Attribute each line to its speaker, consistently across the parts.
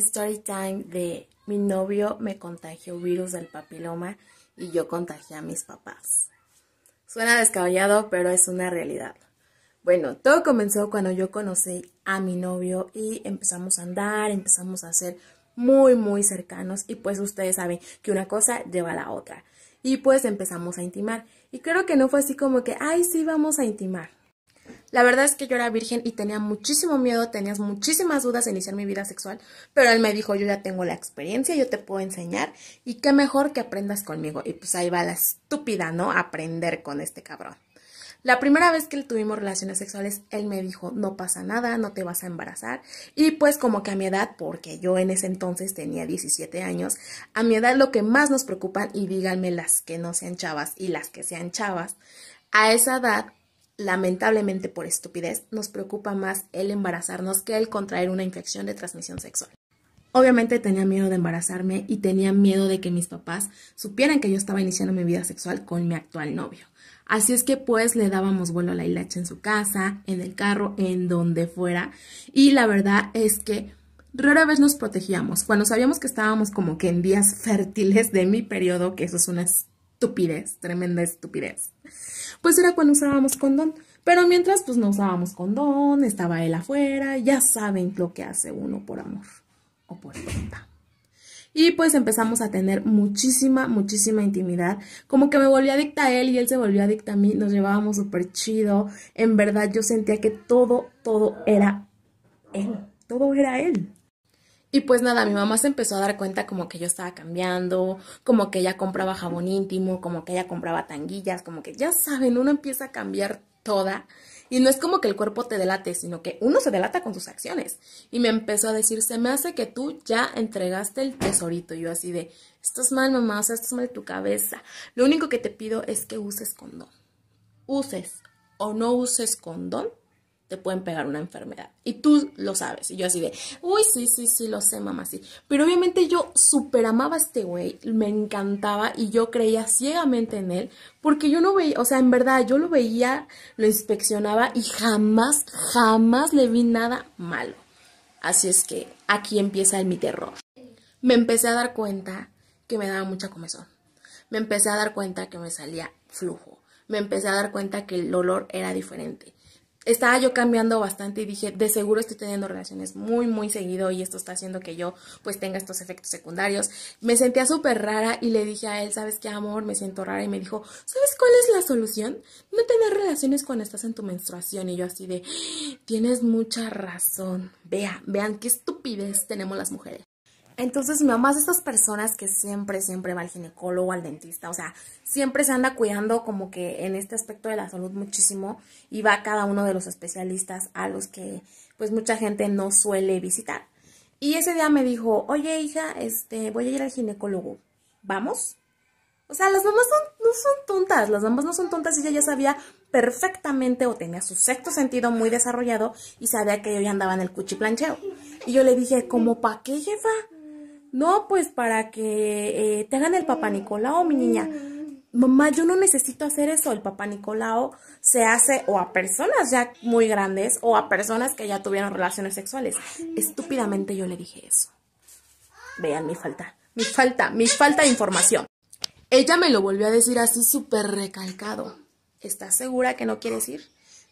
Speaker 1: story time de mi novio me contagió virus del papiloma y yo contagié a mis papás. Suena descabellado, pero es una realidad. Bueno, todo comenzó cuando yo conocí a mi novio y empezamos a andar, empezamos a ser muy, muy cercanos y pues ustedes saben que una cosa lleva a la otra. Y pues empezamos a intimar. Y creo que no fue así como que, ay, sí, vamos a intimar. La verdad es que yo era virgen y tenía muchísimo miedo, tenías muchísimas dudas de iniciar mi vida sexual, pero él me dijo, yo ya tengo la experiencia, yo te puedo enseñar y qué mejor que aprendas conmigo. Y pues ahí va la estúpida, ¿no? Aprender con este cabrón. La primera vez que tuvimos relaciones sexuales, él me dijo, no pasa nada, no te vas a embarazar. Y pues como que a mi edad, porque yo en ese entonces tenía 17 años, a mi edad lo que más nos preocupan, y díganme las que no sean chavas y las que sean chavas, a esa edad lamentablemente por estupidez, nos preocupa más el embarazarnos que el contraer una infección de transmisión sexual. Obviamente tenía miedo de embarazarme y tenía miedo de que mis papás supieran que yo estaba iniciando mi vida sexual con mi actual novio. Así es que pues le dábamos vuelo a la hilacha en su casa, en el carro, en donde fuera. Y la verdad es que rara vez nos protegíamos. Cuando sabíamos que estábamos como que en días fértiles de mi periodo, que eso es una estupidez, tremenda estupidez pues era cuando usábamos condón. Pero mientras, pues no usábamos condón, estaba él afuera, ya saben lo que hace uno por amor o por tonta. Y pues empezamos a tener muchísima, muchísima intimidad. Como que me volví adicta a él y él se volvió adicta a mí. Nos llevábamos súper chido. En verdad yo sentía que todo, todo era él. Todo era él. Y pues nada, mi mamá se empezó a dar cuenta como que yo estaba cambiando, como que ella compraba jabón íntimo, como que ella compraba tanguillas, como que ya saben, uno empieza a cambiar toda. Y no es como que el cuerpo te delate, sino que uno se delata con sus acciones. Y me empezó a decir, se me hace que tú ya entregaste el tesorito. Y yo así de, estás mal mamá, o sea, estás mal de tu cabeza. Lo único que te pido es que uses condón. Uses o no uses condón, te pueden pegar una enfermedad. Y tú lo sabes. Y yo así de, uy, sí, sí, sí, lo sé, mamá, sí. Pero obviamente yo super amaba a este güey, me encantaba y yo creía ciegamente en él, porque yo no veía, o sea, en verdad, yo lo veía, lo inspeccionaba y jamás, jamás le vi nada malo. Así es que aquí empieza mi terror. Me empecé a dar cuenta que me daba mucha comezón. Me empecé a dar cuenta que me salía flujo. Me empecé a dar cuenta que el olor era diferente estaba yo cambiando bastante y dije, de seguro estoy teniendo relaciones muy, muy seguido y esto está haciendo que yo pues tenga estos efectos secundarios. Me sentía súper rara y le dije a él, ¿sabes qué, amor? Me siento rara y me dijo, ¿sabes cuál es la solución? No tener relaciones cuando estás en tu menstruación. Y yo así de, tienes mucha razón. Vea, vean qué estupidez tenemos las mujeres. Entonces mi mamá es estas personas que siempre, siempre va al ginecólogo, al dentista, o sea, siempre se anda cuidando como que en este aspecto de la salud muchísimo y va cada uno de los especialistas a los que pues mucha gente no suele visitar. Y ese día me dijo, oye hija, este, voy a ir al ginecólogo, ¿vamos? O sea, las mamás no, no son tontas, las mamás no son tontas, ella ya sabía perfectamente o tenía su sexto sentido muy desarrollado y sabía que yo ya andaba en el cuchiplancheo. Y yo le dije, ¿cómo pa' qué, jefa? No, pues para que eh, te hagan el papá Nicolao, mi niña. Mamá, yo no necesito hacer eso. El papá Nicolao se hace o a personas ya muy grandes o a personas que ya tuvieron relaciones sexuales. Estúpidamente yo le dije eso. Vean mi falta, mi falta, mi falta de información. Ella me lo volvió a decir así súper recalcado. ¿Estás segura que no quieres ir?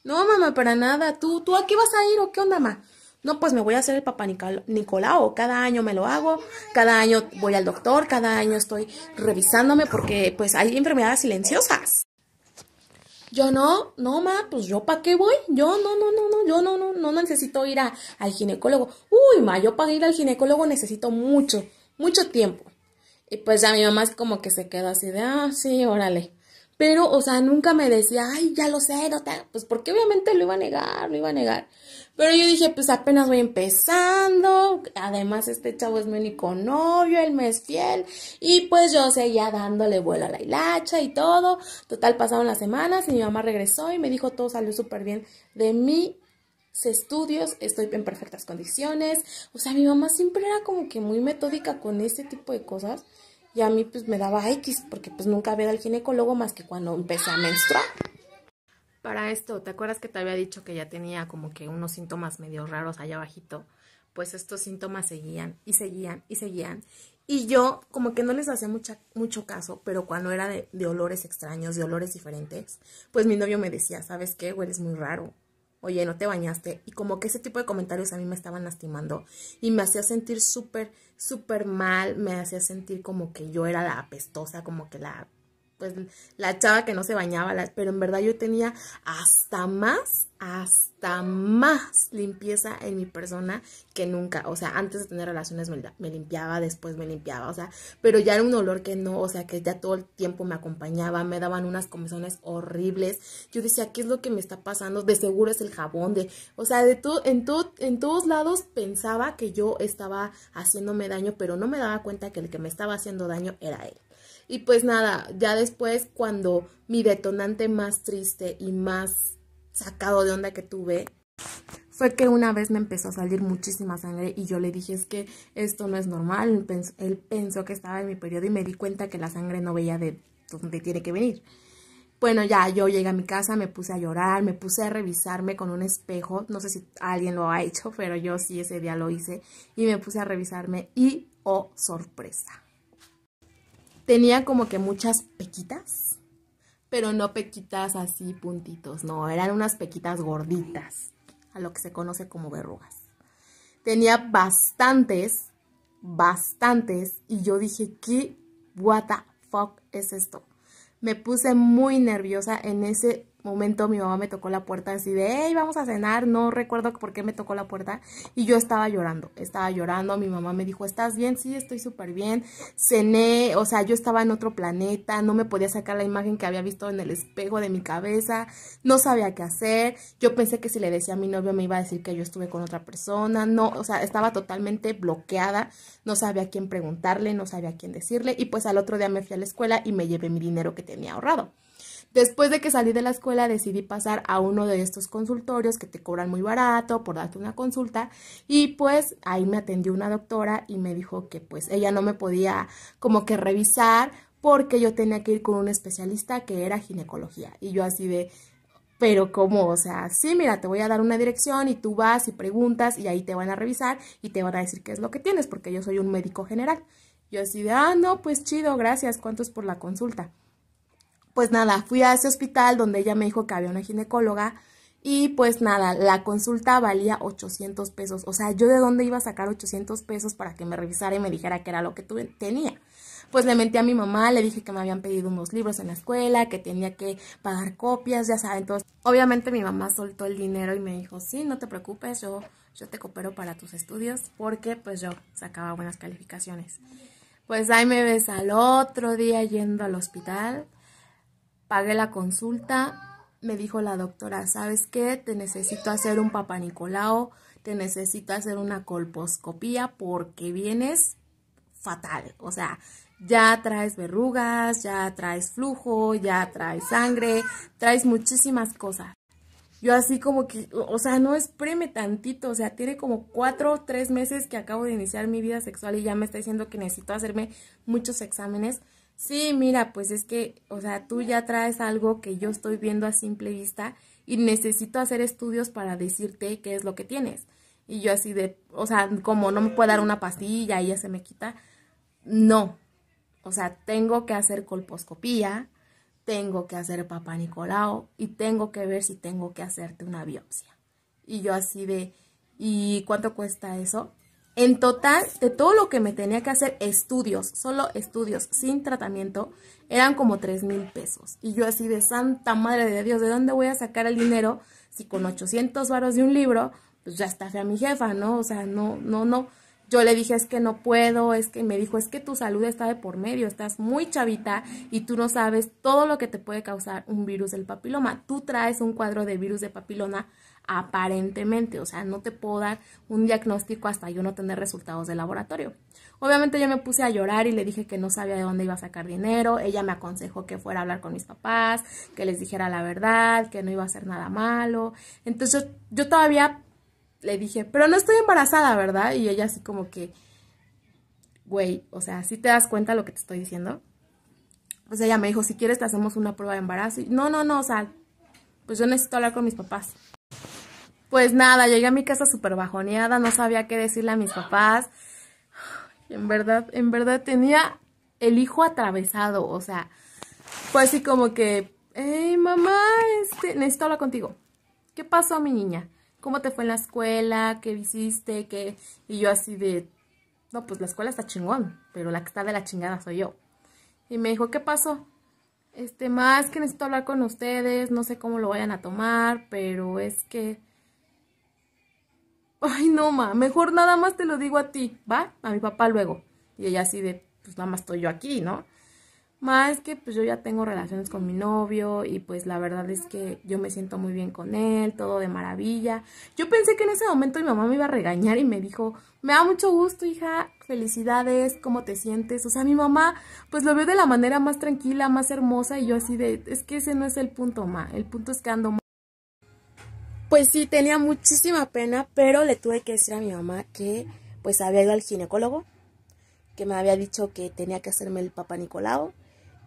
Speaker 1: No, mamá, para nada. ¿Tú, tú a qué vas a ir o qué onda, mamá? No, pues me voy a hacer el papá Nicolau, cada año me lo hago, cada año voy al doctor, cada año estoy revisándome porque pues hay enfermedades silenciosas. Yo no, no, ma, pues yo para qué voy, yo no, no, no, no, yo no, no, no necesito ir al ginecólogo. Uy, ma, yo para ir al ginecólogo necesito mucho, mucho tiempo. Y pues ya mi mamá es como que se queda así de, ah, sí, órale. Pero, o sea, nunca me decía, ay, ya lo sé, no Pues porque obviamente lo iba a negar, lo iba a negar. Pero yo dije, pues apenas voy empezando. Además, este chavo es mi único novio, él me es fiel. Y pues yo seguía dándole vuelo a la hilacha y todo. Total, pasaron las semanas y mi mamá regresó y me dijo, todo salió súper bien de mis estudios, estoy en perfectas condiciones. O sea, mi mamá siempre era como que muy metódica con este tipo de cosas y a mí pues me daba X porque pues nunca había al ginecólogo más que cuando empecé a menstruar. Para esto, ¿te acuerdas que te había dicho que ya tenía como que unos síntomas medio raros allá abajito? Pues estos síntomas seguían y seguían y seguían. Y yo como que no les hacía mucho caso, pero cuando era de, de olores extraños, de olores diferentes, pues mi novio me decía, ¿sabes qué? Hueles muy raro oye, no te bañaste. Y como que ese tipo de comentarios a mí me estaban lastimando y me hacía sentir súper, súper mal, me hacía sentir como que yo era la apestosa, como que la, pues, la chava que no se bañaba, pero en verdad yo tenía hasta más hasta más limpieza en mi persona que nunca. O sea, antes de tener relaciones me, limpiaba, después me limpiaba, o sea, pero ya era un olor que no, o sea, que ya todo el tiempo me acompañaba, me daban unas comisiones horribles. Yo decía, ¿qué es lo que me está pasando? De seguro es el jabón, de, o sea, de todo, en todos lados pensaba que yo estaba haciéndome daño, pero no me daba cuenta que el que me estaba haciendo daño era él. Y pues nada, ya después cuando mi detonante más triste y más sacado de onda que tuve fue que una vez me empezó a salir muchísima sangre y yo le dije es que esto no es normal, él pensó que estaba en mi periodo y me di cuenta que la sangre no veía de donde tiene que venir. Bueno, ya yo llegué a mi casa, me puse a llorar, me puse a revisarme con un espejo, no sé si alguien lo ha hecho, pero yo sí ese día lo hice y me puse a revisarme y oh sorpresa. Tenía como que muchas pequitas pero no pequitas así puntitos, no, eran unas pequitas gorditas, a lo que se conoce como verrugas. Tenía bastantes, bastantes, y yo dije, ¿qué what the fuck es esto? Me puse muy nerviosa en ese momento mi mamá me tocó la puerta así de, hey, vamos a cenar, no recuerdo por qué me tocó la puerta y yo estaba llorando, estaba llorando, mi mamá me dijo, ¿estás bien? Sí, estoy súper bien, cené, o sea, yo estaba en otro planeta, no me podía sacar la imagen que había visto en el espejo de mi cabeza, no sabía qué hacer, yo pensé que si le decía a mi novio me iba a decir que yo estuve con otra persona, no, o sea, estaba totalmente bloqueada, no sabía a quién preguntarle, no sabía a quién decirle y pues al otro día me fui a la escuela y me llevé mi dinero que tenía ahorrado. Después de que salí de la escuela decidí pasar a uno de estos consultorios que te cobran muy barato por darte una consulta y pues ahí me atendió una doctora y me dijo que pues ella no me podía como que revisar porque yo tenía que ir con un especialista que era ginecología y yo así de pero como, o sea, sí, mira, te voy a dar una dirección y tú vas y preguntas y ahí te van a revisar y te van a decir qué es lo que tienes porque yo soy un médico general. Yo así de, ah, no, pues chido, gracias, ¿cuántos por la consulta? pues nada, fui a ese hospital donde ella me dijo que había una ginecóloga y pues nada, la consulta valía 800 pesos. O sea, yo de dónde iba a sacar 800 pesos para que me revisara y me dijera que era lo que tenía. Pues le mentí a mi mamá, le dije que me habían pedido unos libros en la escuela, que tenía que pagar copias, ya saben. Entonces, obviamente mi mamá soltó el dinero y me dijo, sí, no te preocupes, yo, yo te coopero para tus estudios, porque pues yo sacaba buenas calificaciones. Pues ahí me ves al otro día yendo al hospital Pagué la consulta, me dijo la doctora, ¿sabes qué? Te necesito hacer un Nicolao, te necesito hacer una colposcopía porque vienes fatal, o sea, ya traes verrugas, ya traes flujo, ya traes sangre, traes muchísimas cosas. Yo así como que, o sea, no preme tantito, o sea, tiene como cuatro o tres meses que acabo de iniciar mi vida sexual y ya me está diciendo que necesito hacerme muchos exámenes sí, mira, pues es que, o sea, tú ya traes algo que yo estoy viendo a simple vista y necesito hacer estudios para decirte qué es lo que tienes. Y yo así de, o sea, como no me puede dar una pastilla y ya se me quita, no. O sea, tengo que hacer colposcopía, tengo que hacer papá Nicolau y tengo que ver si tengo que hacerte una biopsia. Y yo así de, ¿y cuánto cuesta eso? En total, de todo lo que me tenía que hacer estudios, solo estudios, sin tratamiento, eran como 3 mil pesos. Y yo así de santa madre de Dios, ¿de dónde voy a sacar el dinero si con 800 varos de un libro, pues ya está fea mi jefa, ¿no? O sea, no, no, no, yo le dije, es que no puedo, es que me dijo, es que tu salud está de por medio, estás muy chavita y tú no sabes todo lo que te puede causar un virus del papiloma. Tú traes un cuadro de virus de papiloma aparentemente, o sea, no te puedo dar un diagnóstico hasta yo no tener resultados de laboratorio. Obviamente yo me puse a llorar y le dije que no sabía de dónde iba a sacar dinero, ella me aconsejó que fuera a hablar con mis papás, que les dijera la verdad, que no iba a hacer nada malo. Entonces yo todavía le dije, pero no estoy embarazada, ¿verdad? Y ella así como que, güey, o sea, si ¿sí te das cuenta lo que te estoy diciendo? Pues ella me dijo, si quieres te hacemos una prueba de embarazo. Y, no, no, no, o sea, pues yo necesito hablar con mis papás. Pues nada, llegué a mi casa súper bajoneada, no sabía qué decirle a mis papás. en verdad, en verdad tenía el hijo atravesado, o sea, fue así como que, hey mamá, este, necesito hablar contigo. ¿Qué pasó, mi niña? ¿cómo te fue en la escuela? ¿Qué hiciste? ¿Qué? Y yo así de, no, pues la escuela está chingón, pero la que está de la chingada soy yo. Y me dijo, ¿qué pasó? Este, más que necesito hablar con ustedes, no sé cómo lo vayan a tomar, pero es que... Ay, no, ma, mejor nada más te lo digo a ti, ¿va? A mi papá luego. Y ella así de, pues nada más estoy yo aquí, ¿no? Más que pues yo ya tengo relaciones con mi novio y pues la verdad es que yo me siento muy bien con él, todo de maravilla. Yo pensé que en ese momento mi mamá me iba a regañar y me dijo, me da mucho gusto hija, felicidades, ¿cómo te sientes? O sea, mi mamá pues lo veo de la manera más tranquila, más hermosa y yo así de, es que ese no es el punto, ma, el punto es que ando pues sí, tenía muchísima pena, pero le tuve que decir a mi mamá que pues había ido al ginecólogo, que me había dicho que tenía que hacerme el papá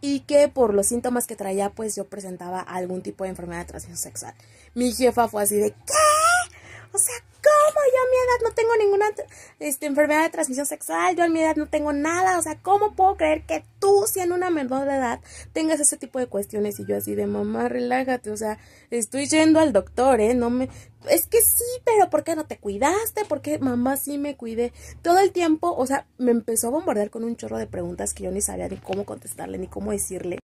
Speaker 1: y que por los síntomas que traía pues yo presentaba algún tipo de enfermedad de transmisión sexual. Mi jefa fue así de ¿qué? O sea, ¿cómo? Yo a mi edad no tengo ninguna este, enfermedad de transmisión sexual, yo a mi edad no tengo nada. O sea, ¿cómo puedo creer que tú, siendo una menor de edad, tengas ese tipo de cuestiones? Y yo así de mamá, relájate. O sea, estoy yendo al doctor, ¿eh? No me... Es que sí, pero ¿por qué no te cuidaste? ¿Por qué mamá sí me cuidé? Todo el tiempo, o sea, me empezó a bombardear con un chorro de preguntas que yo ni sabía ni cómo contestarle, ni cómo decirle.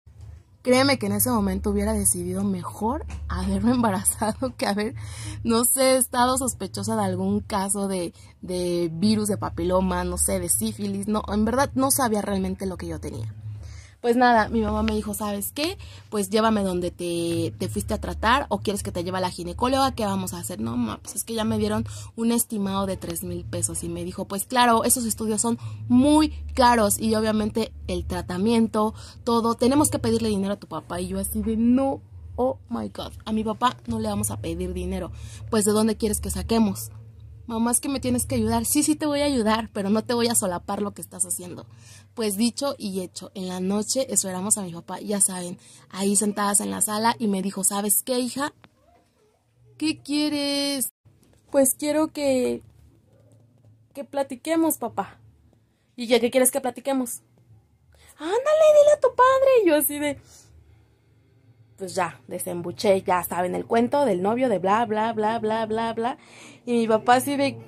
Speaker 1: Créeme que en ese momento hubiera decidido mejor haberme embarazado que haber, no sé, estado sospechosa de algún caso de, de virus de papiloma, no sé, de sífilis. No, en verdad no sabía realmente lo que yo tenía. Pues nada, mi mamá me dijo, ¿sabes qué? Pues llévame donde te, te fuiste a tratar o quieres que te lleve a la ginecóloga, ¿qué vamos a hacer? No, mamá, pues es que ya me dieron un estimado de 3 mil pesos y me dijo, pues claro, esos estudios son muy caros y obviamente el tratamiento, todo, tenemos que pedirle dinero a tu papá y yo así de no, oh my god, a mi papá no le vamos a pedir dinero, pues de dónde quieres que saquemos, mamá es que me tienes que ayudar. Sí, sí te voy a ayudar, pero no te voy a solapar lo que estás haciendo. Pues dicho y hecho, en la noche esperamos a mi papá, ya saben, ahí sentadas en la sala y me dijo, ¿sabes qué, hija? ¿Qué quieres? Pues quiero que... que platiquemos, papá. ¿Y ya qué quieres que platiquemos? Ándale, dile a tu padre. Y yo así de pues ya, desembuché, ya saben el cuento del novio de bla, bla, bla, bla, bla, bla. Y mi papá así de...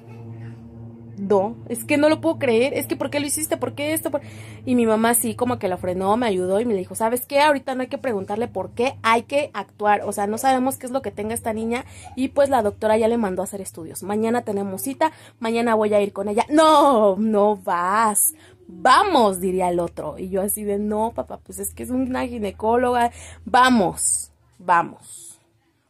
Speaker 1: No, es que no lo puedo creer, es que ¿por qué lo hiciste? ¿Por qué esto? Y mi mamá sí como que la frenó, me ayudó y me dijo, ¿sabes qué? Ahorita no hay que preguntarle por qué, hay que actuar, o sea, no sabemos qué es lo que tenga esta niña y pues la doctora ya le mandó a hacer estudios. Mañana tenemos cita, mañana voy a ir con ella. No, no vas, vamos, diría el otro. Y yo así de, no, papá, pues es que es una ginecóloga, vamos, vamos.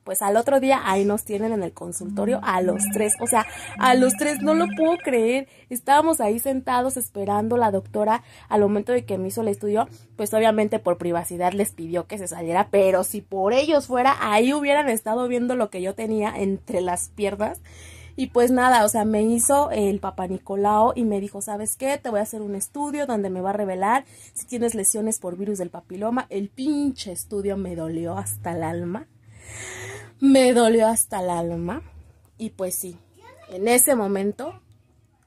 Speaker 1: Pues al otro día ahí nos tienen en el consultorio a los tres, o sea, a los tres, no lo puedo creer. Estábamos ahí sentados esperando la doctora al momento de que me hizo el estudio, pues obviamente por privacidad les pidió que se saliera, pero si por ellos fuera, ahí hubieran estado viendo lo que yo tenía entre las piernas. Y pues nada, o sea, me hizo el papá Nicolao y me dijo, ¿sabes qué? Te voy a hacer un estudio donde me va a revelar si tienes lesiones por virus del papiloma. El pinche estudio me dolió hasta el alma. Me dolió hasta el alma. Y pues sí, en ese momento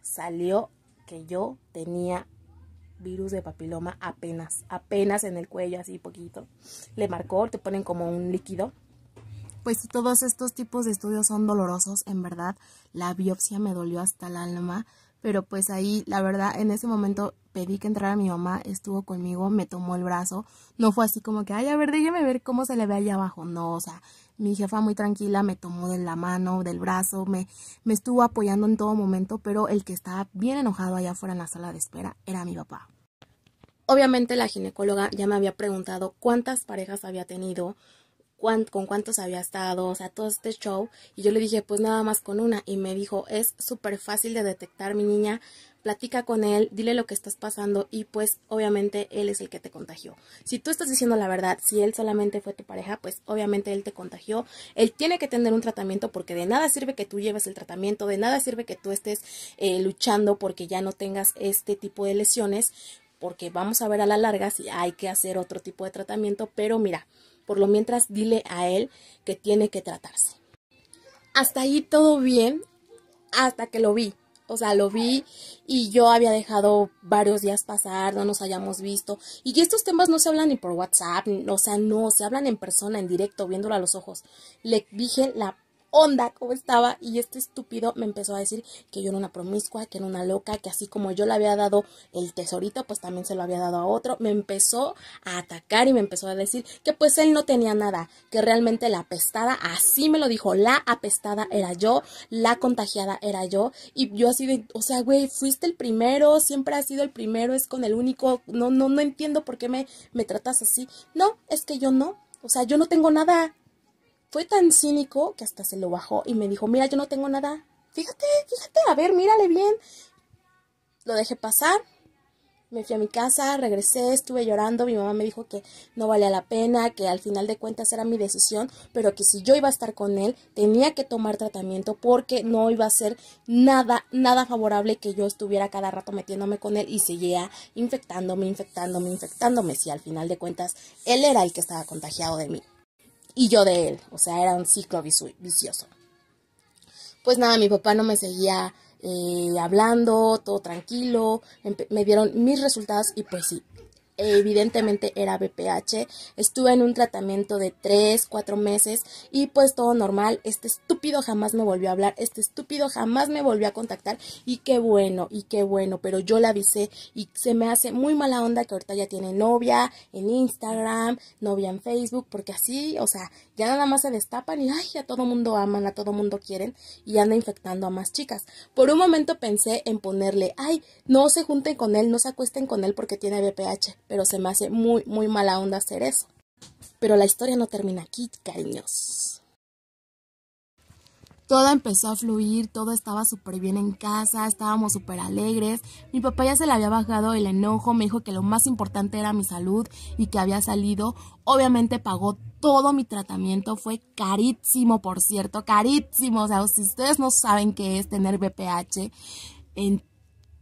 Speaker 1: salió que yo tenía virus de papiloma apenas, apenas en el cuello, así poquito. Le marcó, te ponen como un líquido pues todos estos tipos de estudios son dolorosos, en verdad. La biopsia me dolió hasta el alma, pero pues ahí, la verdad, en ese momento pedí que entrara mi mamá, estuvo conmigo, me tomó el brazo. No fue así como que, ay, a ver, déjeme ver cómo se le ve allá abajo. No, o sea, mi jefa muy tranquila me tomó de la mano, del brazo, me, me estuvo apoyando en todo momento, pero el que estaba bien enojado allá afuera en la sala de espera era mi papá. Obviamente la ginecóloga ya me había preguntado cuántas parejas había tenido, con cuántos había estado, o sea, todo este show. Y yo le dije, pues nada más con una. Y me dijo, es súper fácil de detectar, mi niña. Platica con él, dile lo que estás pasando y pues obviamente él es el que te contagió. Si tú estás diciendo la verdad, si él solamente fue tu pareja, pues obviamente él te contagió. Él tiene que tener un tratamiento porque de nada sirve que tú lleves el tratamiento, de nada sirve que tú estés eh, luchando porque ya no tengas este tipo de lesiones, porque vamos a ver a la larga si hay que hacer otro tipo de tratamiento, pero mira, por lo mientras, dile a él que tiene que tratarse. Hasta ahí todo bien, hasta que lo vi. O sea, lo vi y yo había dejado varios días pasar, no nos hayamos visto. Y estos temas no se hablan ni por WhatsApp, o sea, no, se hablan en persona, en directo, viéndolo a los ojos. Le dije la onda cómo estaba y este estúpido me empezó a decir que yo era una promiscua, que era una loca, que así como yo le había dado el tesorito, pues también se lo había dado a otro. Me empezó a atacar y me empezó a decir que pues él no tenía nada, que realmente la apestada, así me lo dijo, la apestada era yo, la contagiada era yo y yo así de, o sea, güey, fuiste el primero, siempre has sido el primero, es con el único, no no no entiendo por qué me me tratas así. No, es que yo no, o sea, yo no tengo nada, fue tan cínico que hasta se lo bajó y me dijo, mira, yo no tengo nada. Fíjate, fíjate, a ver, mírale bien. Lo dejé pasar, me fui a mi casa, regresé, estuve llorando, mi mamá me dijo que no valía la pena, que al final de cuentas era mi decisión, pero que si yo iba a estar con él, tenía que tomar tratamiento porque no iba a ser nada, nada favorable que yo estuviera cada rato metiéndome con él y seguía infectándome, infectándome, infectándome, si al final de cuentas él era el que estaba contagiado de mí y yo de él. O sea, era un ciclo vicioso. Pues nada, mi papá no me seguía eh, hablando, todo tranquilo. Me dieron mis resultados y pues sí, evidentemente era BPH, estuve en un tratamiento de 3, 4 meses y pues todo normal, este estúpido jamás me volvió a hablar, este estúpido jamás me volvió a contactar y qué bueno, y qué bueno, pero yo la avisé y se me hace muy mala onda que ahorita ya tiene novia en Instagram, novia en Facebook, porque así, o sea, ya nada más se destapan y ay, a todo mundo aman, a todo mundo quieren y anda infectando a más chicas. Por un momento pensé en ponerle, ay, no se junten con él, no se acuesten con él porque tiene BPH, pero se me hace muy, muy mala onda hacer eso. Pero la historia no termina aquí, cariños. Todo empezó a fluir, todo estaba súper bien en casa, estábamos súper alegres. Mi papá ya se le había bajado el enojo, me dijo que lo más importante era mi salud y que había salido. Obviamente pagó todo mi tratamiento, fue carísimo, por cierto, carísimo. O sea, si ustedes no saben qué es tener BPH, en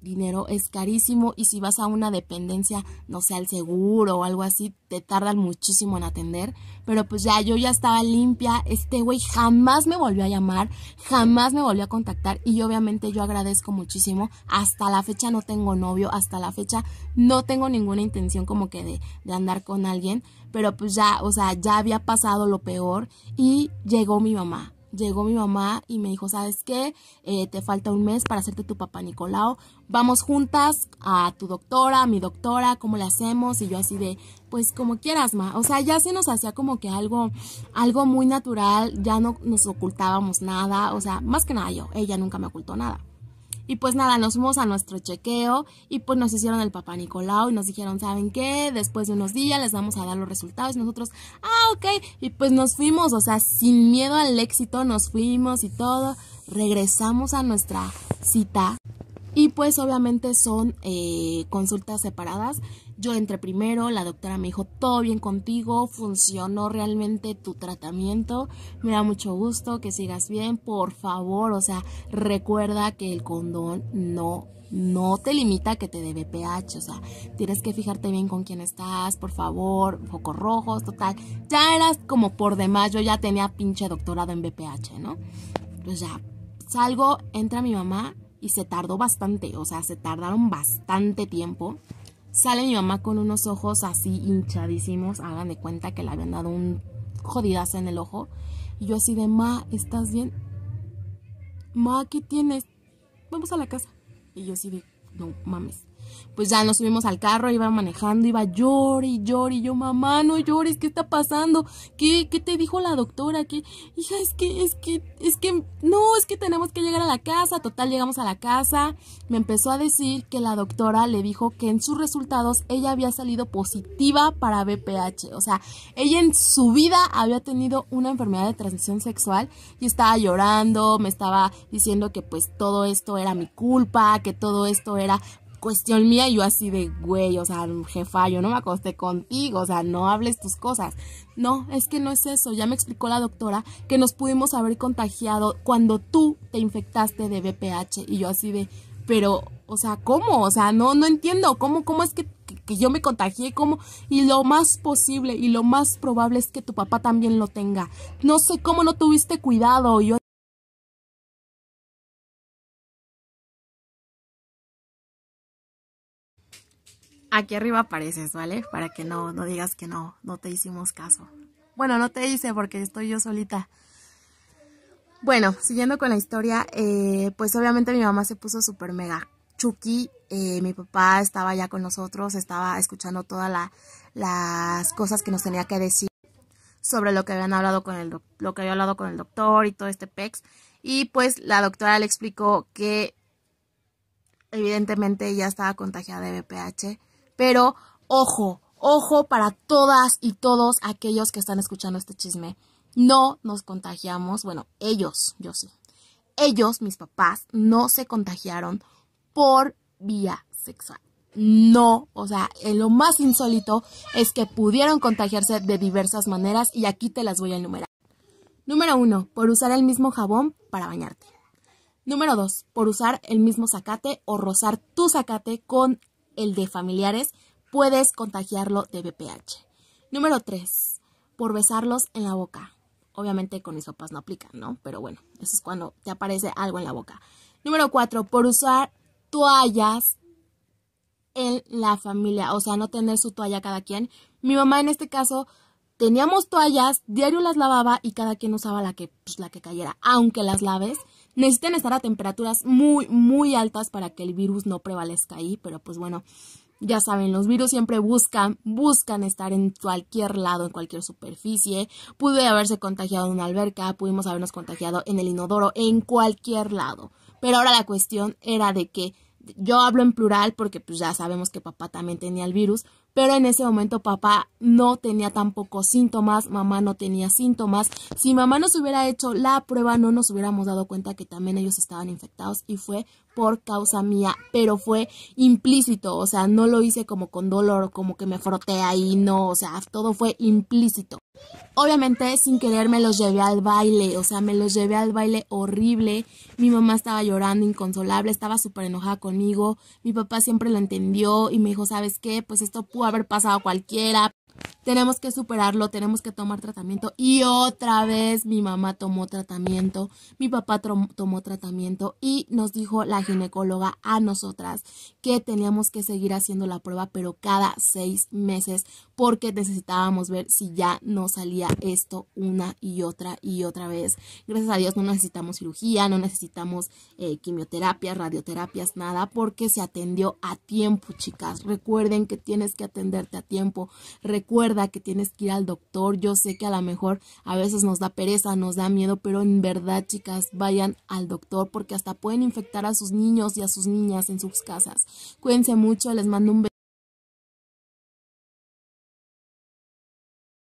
Speaker 1: dinero es carísimo y si vas a una dependencia, no sé, al seguro o algo así, te tardan muchísimo en atender. Pero pues ya, yo ya estaba limpia, este güey jamás me volvió a llamar, jamás me volvió a contactar y obviamente yo agradezco muchísimo. Hasta la fecha no tengo novio, hasta la fecha no tengo ninguna intención como que de, de andar con alguien, pero pues ya, o sea, ya había pasado lo peor y llegó mi mamá llegó mi mamá y me dijo, ¿sabes qué? Eh, te falta un mes para hacerte tu papá Nicolau. Vamos juntas a tu doctora, a mi doctora, ¿cómo le hacemos? Y yo así de, pues como quieras, ma. O sea, ya se nos hacía como que algo, algo muy natural, ya no nos ocultábamos nada. O sea, más que nada yo, ella nunca me ocultó nada. Y pues nada, nos fuimos a nuestro chequeo y pues nos hicieron el papá Nicolau y nos dijeron, ¿saben qué? Después de unos días les vamos a dar los resultados. Y nosotros, ah, ok. Y pues nos fuimos, o sea, sin miedo al éxito, nos fuimos y todo. Regresamos a nuestra cita y pues obviamente son eh, consultas separadas. Yo entré primero, la doctora me dijo, todo bien contigo, funcionó realmente tu tratamiento, me da mucho gusto que sigas bien, por favor, o sea, recuerda que el condón no no te limita que te dé BPH, o sea, tienes que fijarte bien con quién estás, por favor, focos rojos, total. Ya eras como por demás, yo ya tenía pinche doctorado en BPH, ¿no? Pues ya, salgo, entra mi mamá, y se tardó bastante, o sea, se tardaron bastante tiempo. Sale mi mamá con unos ojos así hinchadísimos, hagan de cuenta que le habían dado un jodidazo en el ojo. Y yo así de, ma, ¿estás bien? Ma, ¿qué tienes? Vamos a la casa. Y yo así de, no mames. Pues ya nos subimos al carro, iba manejando, iba llori, y yo, mamá, no llores, ¿qué está pasando? ¿Qué, qué te dijo la doctora? ¿Qué? es que, es que, es que, no, es que tenemos que llegar a la casa. Total, llegamos a la casa. Me empezó a decir que la doctora le dijo que en sus resultados ella había salido positiva para BPH. O sea, ella en su vida había tenido una enfermedad de transmisión sexual y estaba llorando, me estaba diciendo que pues todo esto era mi culpa, que todo esto era cuestión mía, yo así de, güey, o sea, jefa, yo no me acosté contigo, o sea, no hables tus cosas. No, es que no es eso, ya me explicó la doctora que nos pudimos haber contagiado cuando tú te infectaste de VPH y yo así de, pero, o sea, ¿cómo? O sea, no, no entiendo, ¿cómo, cómo es que, yo me contagié? ¿Cómo? Y lo más posible y lo más probable es que tu papá también lo tenga. No sé cómo no tuviste cuidado, yo Aquí arriba apareces, ¿vale? Para que no, digas que no, no te hicimos caso. Bueno, no te hice porque estoy yo solita. Bueno, siguiendo con la historia, eh, pues obviamente mi mamá se puso súper mega Chucky, eh, mi papá estaba ya con nosotros, estaba escuchando todas las cosas que nos tenía que decir sobre lo que habían hablado con el lo que había hablado con el doctor y todo este pex. Y pues la doctora le explicó que evidentemente ya estaba contagiada de VPH pero ojo, ojo para todas y todos aquellos que están escuchando este chisme. No nos contagiamos, bueno, ellos, yo sí. Ellos, mis papás, no se contagiaron por vía sexual. No, o sea, eh, lo más insólito es que pudieron contagiarse de diversas maneras y aquí te las voy a enumerar. Número uno, Por usar el mismo jabón para bañarte. Número dos, Por usar el mismo sacate o rozar tu zacate con el de familiares, puedes contagiarlo de BPH. Número 3. Por besarlos en la boca. Obviamente con mis papás no aplican, ¿no? Pero bueno, eso es cuando te aparece algo en la boca. Número 4. Por usar toallas en la familia. O sea, no tener su toalla cada quien. Mi mamá en este caso teníamos toallas, diario las lavaba y cada quien usaba la que, pues, la que cayera. Aunque las laves, necesitan estar a temperaturas muy, muy altas para que el virus no prevalezca ahí, pero pues bueno, ya saben, los virus siempre buscan, buscan estar en cualquier lado, en cualquier superficie. Pude haberse contagiado en una alberca, pudimos habernos contagiado en el inodoro, en cualquier lado. Pero ahora la cuestión era de que yo hablo en plural porque pues ya sabemos que papá también tenía el virus, pero en ese momento papá no tenía tampoco síntomas, mamá no tenía síntomas. Si mamá no nos hubiera hecho la prueba no nos hubiéramos dado cuenta que también ellos estaban infectados y fue por causa mía, pero fue implícito, o sea, no lo hice como con dolor, como que me froté ahí, no, o sea, todo fue implícito. Obviamente sin querer me los llevé al baile, o sea, me los llevé al baile horrible. Mi mamá estaba llorando inconsolable, estaba súper enojada conmigo. Mi papá siempre lo entendió y me dijo, ¿sabes qué? Pues esto pudo haber pasado a cualquiera, tenemos que superarlo, tenemos que tomar tratamiento. Y otra vez mi mamá tomó tratamiento, mi papá tomó tratamiento y nos dijo la ginecóloga a nosotras que teníamos que seguir haciendo la prueba, pero cada seis meses, porque necesitábamos ver si ya no salía esto una y otra y otra vez. Gracias a Dios no necesitamos cirugía, no necesitamos eh, quimioterapias, radioterapias, nada, porque se atendió a tiempo, chicas. Recuerden que tienes que atenderte a tiempo. Recuerden recuerda que tienes que ir al doctor. Yo sé que a lo mejor a veces nos da pereza, nos da miedo, pero en verdad, chicas, vayan al doctor porque hasta pueden infectar a sus niños y a sus niñas en sus casas. Cuídense mucho, les mando un beso.